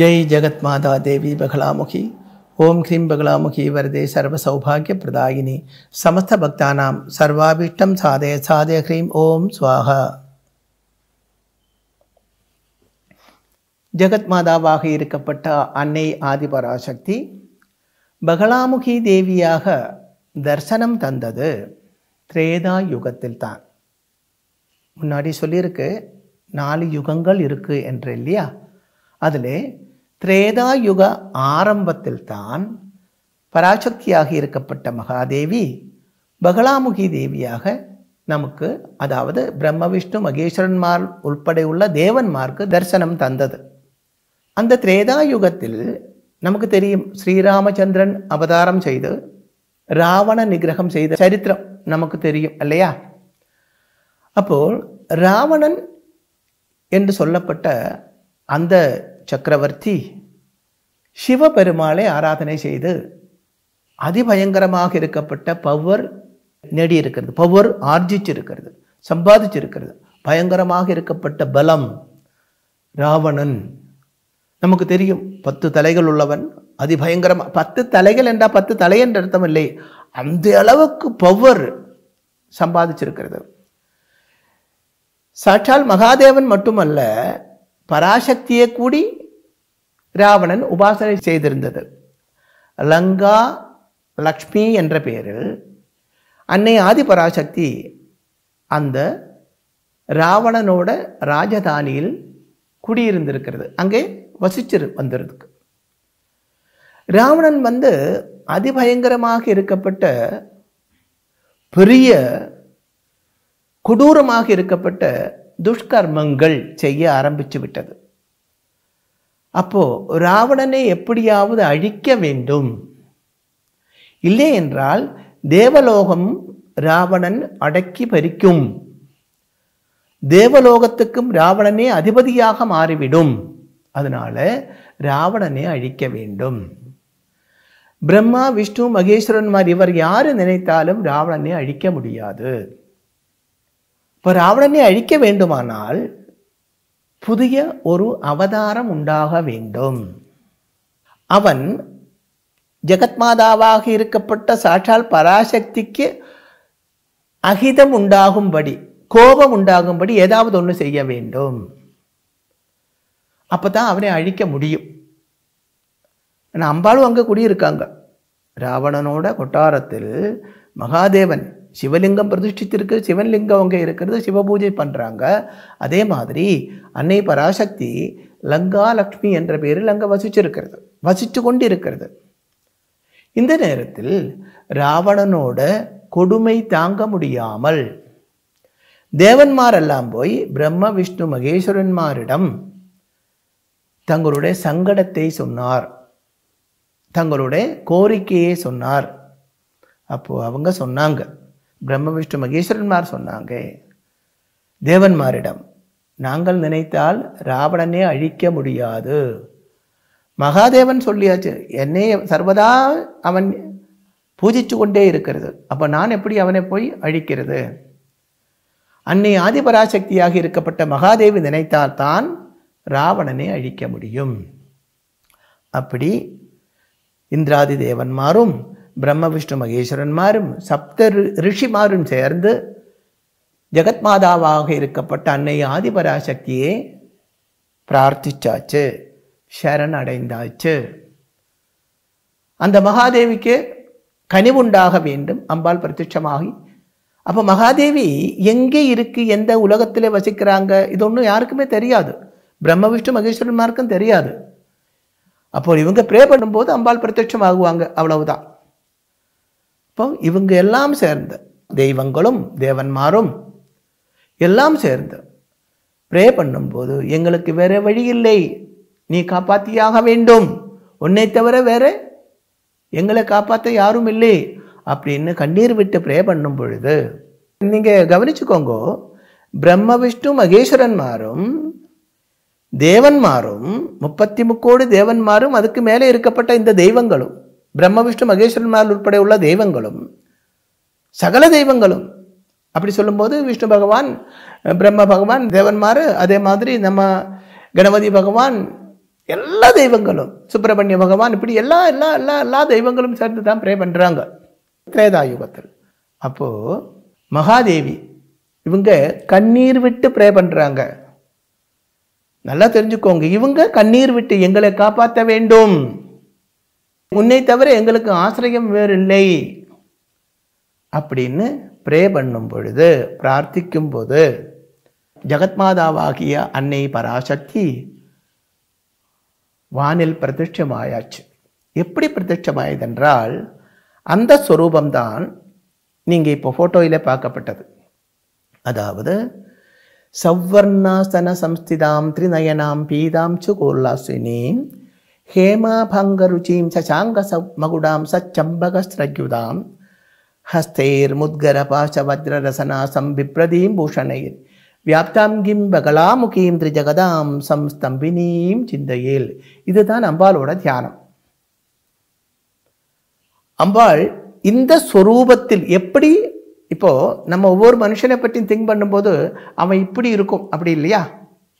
ஜெய் ஜெகத் மாதா தேவி பகலாமுகி ஓம் ஹ்ரீம் பகலாமுகி வரதே சர்வ சௌபாகிய பிரதாயினி சமஸ்த பக்தானாம் சர்வாபிஷ்டம் சாதய சாதய ஹ்ரீம் ஓம் சுவாகா ஜெகத் மாதாவாக இருக்கப்பட்ட அன்னை ஆதிபராசக்தி பகலாமுகி தேவியாக தர்சனம் தந்தது திரேதா யுகத்தில் தான் முன்னாடி சொல்லியிருக்கு நாலு யுகங்கள் இருக்குது என்று இல்லையா அதில் திரேதாயுக ஆரம்பத்தில் தான் பராசக்தியாக இருக்கப்பட்ட மகாதேவி பகலாமுகி தேவியாக நமக்கு அதாவது பிரம்ம விஷ்ணு மகேஸ்வரன்மார் உள்பட உள்ள தேவன்மார்க்கு தரிசனம் தந்தது அந்த திரேதா யுகத்தில் நமக்கு தெரியும் ஸ்ரீராமச்சந்திரன் அவதாரம் செய்து ராவண நிகிரகம் செய்த சரித்திரம் நமக்கு தெரியும் இல்லையா அப்போ ராவணன் என்று சொல்லப்பட்ட அந்த சக்கரவர்த்தி சிவபெருமாளை ஆராதனை செய்து அதிபயங்கரமாக இருக்கப்பட்ட பவர் நெடி இருக்கிறது பவர் ஆர்ஜிச்சிருக்கிறது சம்பாதிச்சிருக்கிறது பயங்கரமாக இருக்கப்பட்ட பலம் ராவணன் நமக்கு தெரியும் பத்து தலைகள் உள்ளவன் அதிபயங்கரமாக பத்து தலைகள் என்றால் பத்து தலை என்ற அர்த்தம் இல்லை அந்த அளவுக்கு பவர் சம்பாதிச்சிருக்கிறது சாற்றால் மகாதேவன் மட்டுமல்ல பராசக்தியை கூடி ராவணன் உபாசனை செய்திருந்தது லங்கா லக்ஷ்மி என்ற பெயரில் அன்னை ஆதி பராசக்தி அந்த ராவணனோட ராஜதானியில் குடியிருந்திருக்கிறது அங்கே வசிச்சிரு வந்திருக்கு ராவணன் வந்து அதிபயங்கரமாக இருக்கப்பட்ட பெரிய கொடூரமாக இருக்கப்பட்ட துஷ்கர்மங்கள் செய்ய ஆரம்பித்து விட்டது அப்போது ராவணனை எப்படியாவது அழிக்க வேண்டும் இல்லை என்றால் தேவலோகம் ராவணன் அடக்கி பறிக்கும் தேவலோகத்துக்கும் ராவணனே அதிபதியாக மாறிவிடும் அதனால ராவணனை அழிக்க வேண்டும் பிரம்மா விஷ்ணு மகேஸ்வரன்மார் இவர் யார் நினைத்தாலும் ராவணனை அழிக்க முடியாது இப்போ ராவணனை அழிக்க வேண்டுமானால் புதிய ஒரு அவதாரம் உண்டாக வேண்டும் அவன் ஜெகத்மாதாவாக இருக்கப்பட்ட சாட்சால் பராசக்திக்கு அகிதம் உண்டாகும்படி கோபம் உண்டாகும்படி ஏதாவது ஒன்று செய்ய வேண்டும் அப்போ தான் அவனை அழிக்க முடியும் ஆனால் அம்பாலும் அங்கே குடியிருக்காங்க ராவணனோட கொட்டாரத்தில் மகாதேவன் சிவலிங்கம் பிரதிஷ்டித்திருக்கு சிவன்லிங்கம் அங்கே இருக்கிறது சிவ பூஜை பண்ணுறாங்க அதே மாதிரி அன்னை பராசக்தி லங்கா லக்ஷ்மி என்ற பேரில் அங்கே வசிச்சிருக்கிறது வசித்து கொண்டு இருக்கிறது இந்த நேரத்தில் ராவணனோட கொடுமை தாங்க முடியாமல் தேவன்மாரெல்லாம் போய் பிரம்ம விஷ்ணு மகேஸ்வரன்மாரிடம் தங்களுடைய சங்கடத்தை சொன்னார் தங்களுடைய கோரிக்கையை சொன்னார் அப்போது அவங்க சொன்னாங்க பிரம்ம விஷ்ணு மகேஸ்வரன்மார் சொன்னாங்க தேவன்மாரிடம் நாங்கள் நினைத்தால் ராவணனே அழிக்க முடியாது மகாதேவன் சொல்லியாச்சு என்னை சர்வதா அவன் பூஜித்து கொண்டே இருக்கிறது அப்போ நான் எப்படி அவனை போய் அழிக்கிறது அன்னை ஆதிபராசக்தியாக இருக்கப்பட்ட மகாதேவி நினைத்தால் தான் ராவணனை அழிக்க முடியும் அப்படி இந்திராதி தேவன்மாரும் பிரம்ம விஷ்ணு மகேஸ்வரன்மாரும் சப்த ரிஷிமாரும் சேர்ந்து ஜெகத் மாதாவாக இருக்கப்பட்ட அன்னை ஆதிபராசக்தியை பிரார்த்திச்சாச்சு அடைந்தாச்சு அந்த மகாதேவிக்கு கனிவுண்டாக வேண்டும் அம்பாள் பிரத்யட்சமாகி அப்போ மகாதேவி எங்கே இருக்குது எந்த உலகத்தில் வசிக்கிறாங்க இது ஒன்றும் யாருக்குமே தெரியாது பிரம்ம விஷ்ணு மகேஸ்வரன்மாருக்கும் தெரியாது அப்போ இவங்க ப்ரே பண்ணும்போது அம்பாள் பிரத்யட்சம் ஆகுவாங்க அவ்வளவுதான் இப்போ இவங்க எல்லாம் சேர்ந்து தெய்வங்களும் தேவன்மாரும் எல்லாம் சேர்ந்து ப்ரே பண்ணும்போது எங்களுக்கு வேற வழி இல்லை நீ காப்பாத்தியாக வேண்டும் உன்னை தவிர வேற எங்களை காப்பாற்ற யாரும் இல்லை அப்படின்னு கண்ணீர் விட்டு ப்ரே பண்ணும் பொழுது நீங்கள் கவனிச்சுக்கோங்க பிரம்ம விஷ்ணு மகேஸ்வரன்மாரும் தேவன்மாரும் முப்பத்தி முக்கோடு தேவன்மாரும் அதுக்கு மேலே இருக்கப்பட்ட இந்த தெய்வங்களும் பிரம்ம விஷ்ணு மகேஸ்வரன்மார் உட்பட உள்ள தெய்வங்களும் சகல தெய்வங்களும் அப்படி சொல்லும்போது விஷ்ணு பகவான் பிரம்ம பகவான் தேவன்மார் அதே மாதிரி நம்ம கணபதி பகவான் எல்லா தெய்வங்களும் சுப்பிரமணிய பகவான் இப்படி எல்லா எல்லா எல்லா எல்லா தெய்வங்களும் சேர்ந்து தான் ப்ரே பண்ணுறாங்க திரேதா யுகத்தில் அப்போது மகாதேவி இவங்க கண்ணீர் விட்டு ப்ரே பண்ணுறாங்க நல்லா தெரிஞ்சுக்கோங்க இவங்க கண்ணீர் விட்டு எங்களை காப்பாற்ற வேண்டும் உன்னை தவிர எங்களுக்கு ஆசிரியம் வேறு இல்லை அப்படின்னு ப்ரே பண்ணும் பொழுது பிரார்த்திக்கும் போது ஜெகத்மாதாவாகிய அன்னை பராசக்தி வானில் பிரதிஷ்டமாயாச்சு எப்படி பிரதிஷ்டமாயதென்றால் அந்த ஸ்வரூபம்தான் நீங்கள் இப்போ ஃபோட்டோயில் பார்க்கப்பட்டது அதாவது சவ்வர்ணாசன சம்ஸ்திதாம் திரிநயனாம் பீதாம் சுகோல்லாசினி ஹேமாபங்கருச்சீம் சசாங்க மகுடாம் ஹஸ்தேர் சச்சம்பகஸ்ரஜுதாம் ஹஸ்தேர்முத்கரபாசவஜ்ரரசனாசம் விப்ரதீம் பூஷணைர் வியாப்தாங்கிம் பகலாமுகீம் திரிஜகதாம் சம்ஸ்தம்பினீம் சிந்தையில் இதுதான் அம்பாலோட தியானம் அம்பாள் இந்த ஸ்வரூபத்தில் எப்படி இப்போது நம்ம ஒவ்வொரு மனுஷனை பற்றியும் திங்க் பண்ணும்போது அவன் இப்படி இருக்கும் அப்படி இல்லையா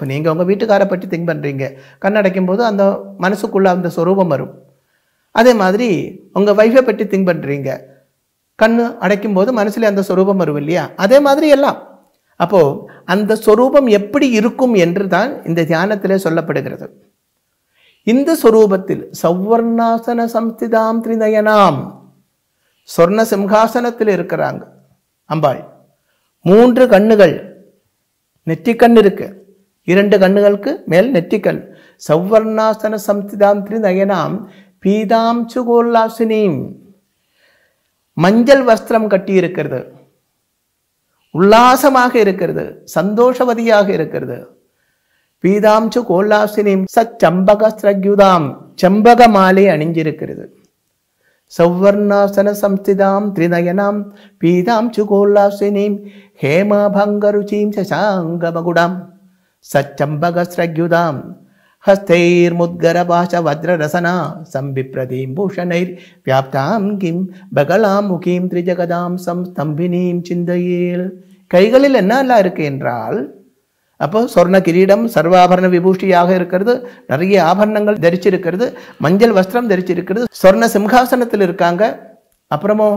இப்போ நீங்கள் உங்கள் வீட்டுக்காரை பற்றி திங்க் பண்ணுறீங்க கண்ணடைக்கும் போது அந்த மனசுக்குள்ளே அந்த சொரூபம் வரும் அதே மாதிரி உங்கள் வைஃபை பற்றி திங்க் பண்ணுறீங்க கண்ணு அடைக்கும் போது மனசில் அந்த சொரூபம் வரும் இல்லையா அதே மாதிரி எல்லாம் அப்போது அந்த சொரூபம் எப்படி இருக்கும் என்று தான் இந்த தியானத்தில் சொல்லப்படுகிறது இந்த சொரூபத்தில் சௌவர்ணாசன சம்ஸ்திதாம் திரிநயனாம் சொர்ண சிம்ஹாசனத்தில் இருக்கிறாங்க அம்பாள் மூன்று கண்ணுகள் நெற்றிக்கண் இருக்குது இரண்டு கண்ணுகளுக்கு மேல் நெற்றிக்கண் சவ்வர்ணாசன சம்திதாம் திருநயனாம் பீதாம்சு கோல்லாசினியும் மஞ்சள் வஸ்திரம் கட்டி இருக்கிறது உல்லாசமாக இருக்கிறது சந்தோஷவதியாக இருக்கிறது பீதாம்சு கோல்லாசினியும் சச்சம்பகஸ்ரக்யுதாம் செம்பக மாலை அணிஞ்சிருக்கிறது சவ்வர்ணாசன சம்ஸ்திதாம் திரிநயனாம் பீதாம்சு கோல்லாசினியும் ஹேமாபங்க ருச்சியும் சசாங்க ஹஸ்தைர் முத்கர பாஷ सच्चम्बगस्रग्युदां हस्तैर्मुद्गरभाषवज्ररसना வியாப்தாம் கிம் किं முகீம் त्रिजगदां ஸ்தம்பினீம் சிந்தையில் கைகளில் என்னெல்லாம் இருக்கு என்றால் அப்போ சொர்ண கிரீடம் சர்வாபரண விபூஷியாக இருக்கிறது நிறைய ஆபரணங்கள் தரிச்சிருக்கிறது மஞ்சள் வஸ்திரம் தரிச்சிருக்கிறது சொர்ண சிம்ஹாசனத்தில் இருக்காங்க அப்புறமோ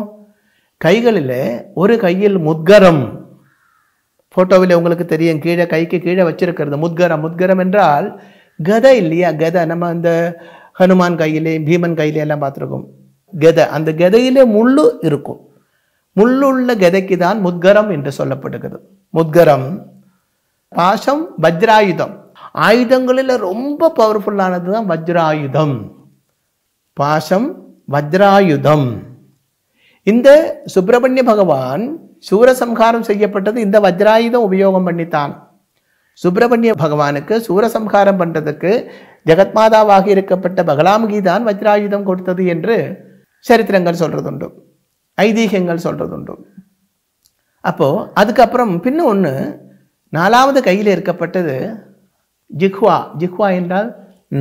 கைகளில் ஒரு கையில் முத்கரம் ஃபோட்டோவில் உங்களுக்கு தெரியும் கீழே கைக்கு கீழே வச்சிருக்கிறது முத்கரம் முத்கரம் என்றால் கதை இல்லையா கதை நம்ம அந்த ஹனுமான் கையிலே பீமன் கையிலே எல்லாம் பார்த்துருக்கோம் கதை அந்த கதையிலே முள்ளு இருக்கும் முள்ளுள்ள கதைக்கு தான் முத்கரம் என்று சொல்லப்படுகிறது முத்கரம் பாசம் வஜ்ராயுதம் ஆயுதங்களில் ரொம்ப பவர்ஃபுல்லானது தான் வஜ்ராயுதம் பாசம் வஜ்ராயுதம் இந்த சுப்பிரமணிய பகவான் சூரசம்ஹாரம் செய்யப்பட்டது இந்த வஜ்ராயுதம் உபயோகம் பண்ணித்தான் சுப்பிரமணிய பகவானுக்கு சூரசம்ஹாரம் பண்ணுறதுக்கு ஜெகத்மாதாவாக இருக்கப்பட்ட பகலாமுகி தான் வஜ்ராயுதம் கொடுத்தது என்று சரித்திரங்கள் சொல்கிறதுண்டு ஐதீகங்கள் சொல்கிறதுண்டு அப்போது அதுக்கப்புறம் பின்னும் ஒன்று நாலாவது கையில் இருக்கப்பட்டது ஜிஹ்வா ஜிஹ்வா என்றால்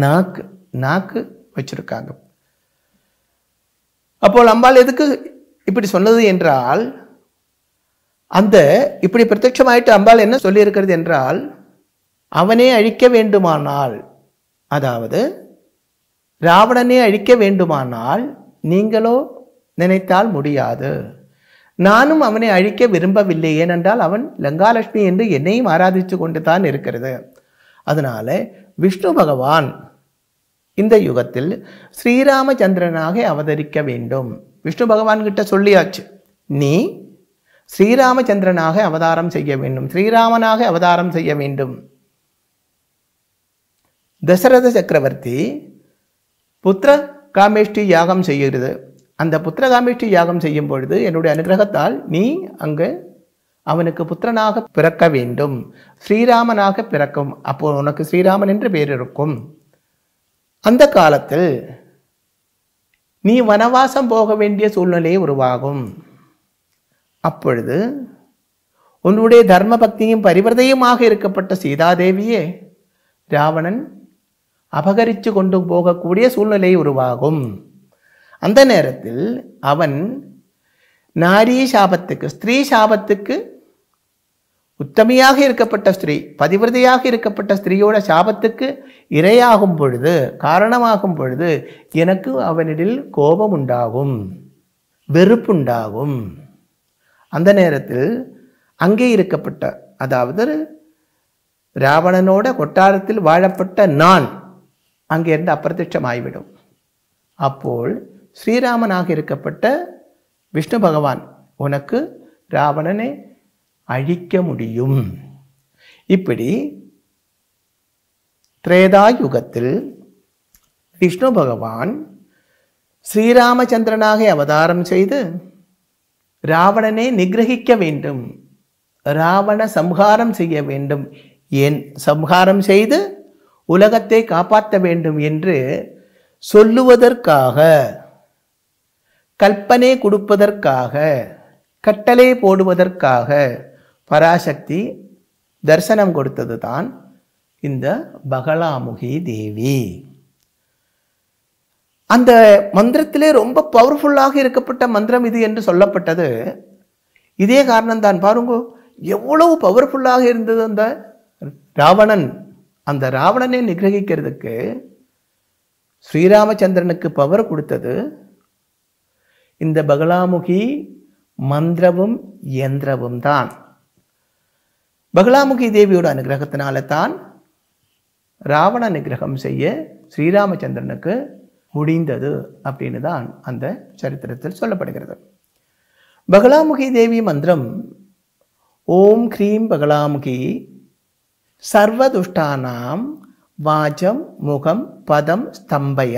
நாக்கு நாக்கு வச்சுருக்காங்க அப்போது அம்பாள் எதுக்கு இப்படி சொன்னது என்றால் அந்த இப்படி பிரத்யட்சமாயிட்டு அம்பாள் என்ன சொல்லியிருக்கிறது என்றால் அவனே அழிக்க வேண்டுமானால் அதாவது ராவணனே அழிக்க வேண்டுமானால் நீங்களோ நினைத்தால் முடியாது நானும் அவனை அழிக்க விரும்பவில்லை ஏனென்றால் அவன் லங்காலட்சுமி என்று என்னையும் ஆராதித்து கொண்டு தான் இருக்கிறது அதனால விஷ்ணு பகவான் இந்த யுகத்தில் ஸ்ரீராமச்சந்திரனாக அவதரிக்க வேண்டும் விஷ்ணு பகவான் கிட்ட சொல்லியாச்சு நீ ஸ்ரீராமச்சந்திரனாக அவதாரம் செய்ய வேண்டும் ஸ்ரீராமனாக அவதாரம் செய்ய வேண்டும் தசரத சக்கரவர்த்தி புத்திர காமேஷ்டி யாகம் செய்கிறது அந்த புத்திர காமேஷ்டி யாகம் செய்யும் பொழுது என்னுடைய அனுகிரகத்தால் நீ அங்கு அவனுக்கு புத்திரனாக பிறக்க வேண்டும் ஸ்ரீராமனாக பிறக்கும் அப்போ உனக்கு ஸ்ரீராமன் என்று பேர் இருக்கும் அந்த காலத்தில் நீ வனவாசம் போக வேண்டிய சூழ்நிலையை உருவாகும் அப்பொழுது உன்னுடைய தர்ம பக்தியும் பரிவிரதையுமாக இருக்கப்பட்ட சீதாதேவியே ராவணன் அபகரித்து கொண்டு போகக்கூடிய சூழ்நிலை உருவாகும் அந்த நேரத்தில் அவன் நாரி சாபத்துக்கு ஸ்திரீ சாபத்துக்கு உத்தமையாக இருக்கப்பட்ட ஸ்திரீ பதிவிரதையாக இருக்கப்பட்ட ஸ்திரீயோட சாபத்துக்கு இரையாகும் பொழுது காரணமாகும் பொழுது எனக்கு அவனிடில் கோபம் உண்டாகும் வெறுப்புண்டாகும் அந்த நேரத்தில் அங்கே இருக்கப்பட்ட அதாவது ராவணனோட கொட்டாரத்தில் வாழப்பட்ட நான் அங்கேருந்து ஆகிவிடும் அப்போ ஸ்ரீராமனாக இருக்கப்பட்ட விஷ்ணு பகவான் உனக்கு ராவணனை அழிக்க முடியும் இப்படி திரேதா யுகத்தில் விஷ்ணு பகவான் ஸ்ரீராமச்சந்திரனாக அவதாரம் செய்து ராவணனை நிகிரகிக்க வேண்டும் ராவண சம்ஹாரம் செய்ய வேண்டும் என் சம்ஹாரம் செய்து உலகத்தை காப்பாற்ற வேண்டும் என்று சொல்லுவதற்காக கல்பனை கொடுப்பதற்காக கட்டளை போடுவதற்காக பராசக்தி தரிசனம் கொடுத்தது தான் இந்த பகலாமுகி தேவி அந்த மந்திரத்திலே ரொம்ப பவர்ஃபுல்லாக இருக்கப்பட்ட மந்திரம் இது என்று சொல்லப்பட்டது இதே காரணம் தான் பாருங்க எவ்வளவு பவர்ஃபுல்லாக இருந்தது அந்த ராவணன் அந்த ராவணனை நிகிரகிக்கிறதுக்கு ஸ்ரீராமச்சந்திரனுக்கு பவர் கொடுத்தது இந்த பகலாமுகி மந்திரமும் இயந்திரமும் தான் பகலாமுகி தேவியோட அனுகிரகத்தினால தான் ராவண நிகிரகம் செய்ய ஸ்ரீராமச்சந்திரனுக்கு முடிந்தது அப்படின்னு தான் அந்த சரித்திரத்தில் சொல்லப்படுகிறது பகலாமுகி தேவி மந்திரம் ஓம் க்ரீம் பகலாமுகி சர்வதுஷ்டானாம் வாஜம் முகம் பதம் ஸ்தம்பய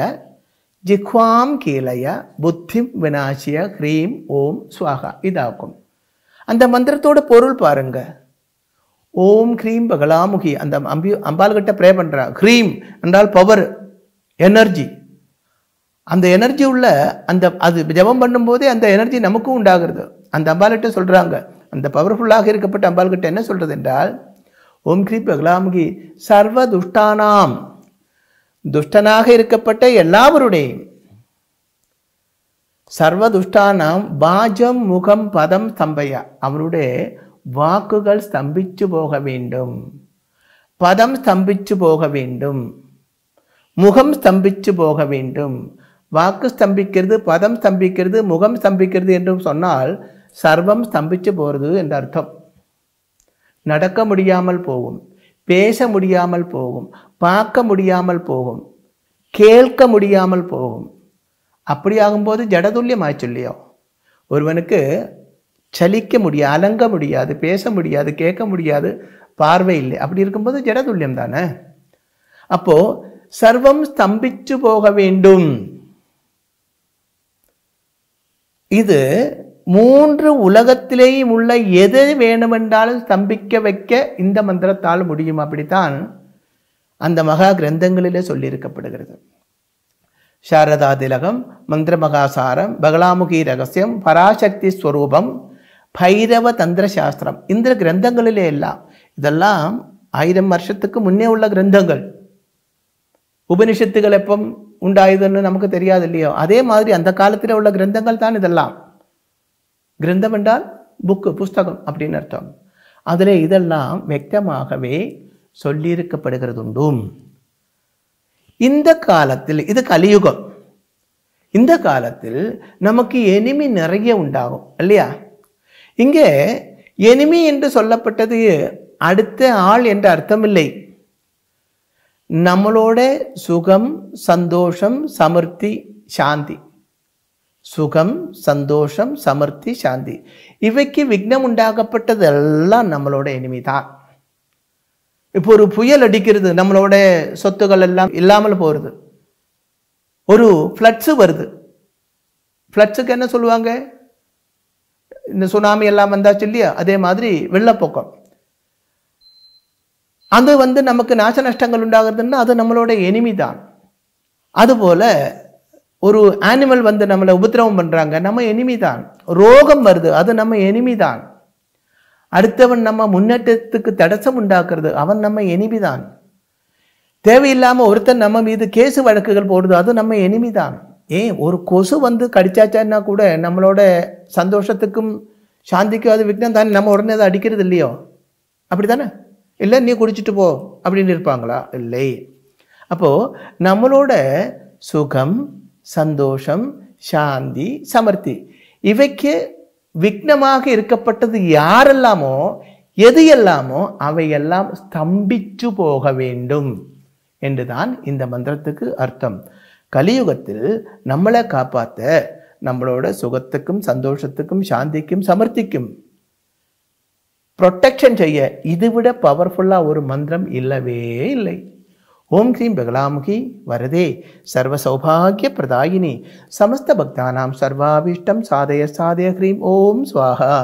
ஜிஹ்வாம் கீழைய புத்திம் வினாசிய ஹ்ரீம் ஓம் சுவாகா இதாகும் அந்த மந்திரத்தோட பொருள் பாருங்க ஓம் ஹ்ரீம் பகலாமுகி அந்த அம்பி அம்பாள்கிட்ட ப்ரே பண்ணுறா ஹ்ரீம் என்றால் பவர் எனர்ஜி அந்த எனர்ஜி உள்ள அந்த அது ஜபம் பண்ணும்போதே அந்த எனர்ஜி நமக்கும் உண்டாகிறது அந்த அம்பாள்கிட்ட சொல்கிறாங்க அந்த பவர்ஃபுல்லாக இருக்கப்பட்ட அம்பாள்கிட்ட என்ன சொல்கிறது என்றால் ஓம் கிரீ பகலாமுகி சர்வ துஷ்டானாம் துஷ்டனாக இருக்கப்பட்ட எல்லாவருடைய சர்வ துஷ்டானாம் வாஜம் முகம் பதம் ஸ்தம்பையா அவருடைய வாக்குகள் ஸ்தம்பிச்சு போக வேண்டும் பதம் ஸ்தம்பிச்சு போக வேண்டும் முகம் ஸ்தம்பிச்சு போக வேண்டும் வாக்கு ஸ்தம்பிக்கிறது பதம் ஸ்தம்பிக்கிறது முகம் ஸ்தம்பிக்கிறது என்று சொன்னால் சர்வம் ஸ்தம்பிச்சு போகிறது என்ற அர்த்தம் நடக்க முடியாமல் போகும் பேச முடியாமல் போகும் பார்க்க முடியாமல் போகும் கேட்க முடியாமல் போகும் அப்படி ஆகும்போது ஜடதுல்லியம் ஆச்சுல்லையோ ஒருவனுக்கு சலிக்க முடியாது அலங்க முடியாது பேச முடியாது கேட்க முடியாது பார்வை இல்லை அப்படி இருக்கும்போது ஜடதுல்லியம் தானே அப்போது சர்வம் ஸ்தம்பிச்சு போக வேண்டும் இது மூன்று உலகத்திலேயும் உள்ள எது வேணுமென்றாலும் ஸ்தம்பிக்க வைக்க இந்த மந்திரத்தால் முடியும் அப்படித்தான் அந்த மகா கிரந்தங்களிலே சொல்லியிருக்கப்படுகிறது சாரதா திலகம் மந்திர மகாசாரம் பகலாமுகி ரகசியம் பராசக்தி ஸ்வரூபம் பைரவ தந்திர சாஸ்திரம் இந்த கிரந்தங்களிலே எல்லாம் இதெல்லாம் ஆயிரம் வருஷத்துக்கு முன்னே உள்ள கிரந்தங்கள் உபனிஷத்துகள் எப்போ உண்டாயுதுன்னு நமக்கு தெரியாது இல்லையோ அதே மாதிரி அந்த காலத்தில் உள்ள கிரந்தங்கள் தான் இதெல்லாம் கிரந்தம் என்றால் புக்கு புஸ்தகம் அப்படின்னு அர்த்தம் அதில் இதெல்லாம் வெக்தமாகவே சொல்லியிருக்கப்படுகிறது உண்டும் இந்த காலத்தில் இது கலியுகம் இந்த காலத்தில் நமக்கு எனிமி நிறைய உண்டாகும் இல்லையா இங்கே எனிமி என்று சொல்லப்பட்டது அடுத்த ஆள் என்ற அர்த்தமில்லை நம்மளோட சுகம் சந்தோஷம் சமர்த்தி சாந்தி சுகம் சந்தோஷம் சமர்த்தி சாந்தி இவைக்கு விக்னம் எல்லாம் நம்மளோட இனிமை தான் இப்போ ஒரு புயல் அடிக்கிறது நம்மளோட சொத்துக்கள் எல்லாம் இல்லாமல் போகிறது ஒரு ஃப்ளட்ஸு வருது ஃப்ளட்ஸுக்கு என்ன சொல்லுவாங்க இந்த சுனாமி எல்லாம் வந்தாச்சு இல்லையா அதே மாதிரி வெள்ளப்பொக்கம் அது வந்து நமக்கு நாச நஷ்டங்கள் உண்டாகிறதுன்னா அது நம்மளோட எனிமி தான் அதுபோல் ஒரு ஆனிமல் வந்து நம்மளை உபத்திரவம் பண்ணுறாங்க நம்ம எனிமி தான் ரோகம் வருது அது நம்ம எனிமி தான் அடுத்தவன் நம்ம முன்னேற்றத்துக்கு தடசம் உண்டாக்குறது அவன் நம்ம எனிமி தான் தேவையில்லாமல் ஒருத்தன் நம்ம மீது கேசு வழக்குகள் போடுது அது நம்ம எனிமி தான் ஏன் ஒரு கொசு வந்து கடிச்சாச்சான்னா கூட நம்மளோட சந்தோஷத்துக்கும் சாந்திக்கும் அது விக்னம் தானே நம்ம உடனே அதை அடிக்கிறது இல்லையோ அப்படி தானே இல்லை நீ குடிச்சிட்டு போ அப்படின்னு இருப்பாங்களா இல்லை அப்போது நம்மளோட சுகம் சந்தோஷம் சாந்தி சமர்த்தி இவைக்கு விக்னமாக இருக்கப்பட்டது யாரெல்லாமோ எது எல்லாமோ அவையெல்லாம் ஸ்தம்பிச்சு போக வேண்டும் என்றுதான் இந்த மந்திரத்துக்கு அர்த்தம் கலியுகத்தில் நம்மளை காப்பாற்ற நம்மளோட சுகத்துக்கும் சந்தோஷத்துக்கும் சாந்திக்கும் சமர்த்திக்கும் ப்ரொட்டெக்ஷன் செய்ய இதுவிட பவர்ஃபுல்லாக ஒரு மந்திரம் இல்லவே இல்லை ஓம் ஹ்ரீம் பகலாமுகி வரதே சர்வ சௌபாகிய பிரதாயினி சமஸ்த பக்தானாம் சர்வாபீஷ்டம் சாதய சாதய ஹ்ரீம் ஓம் சுவாஹா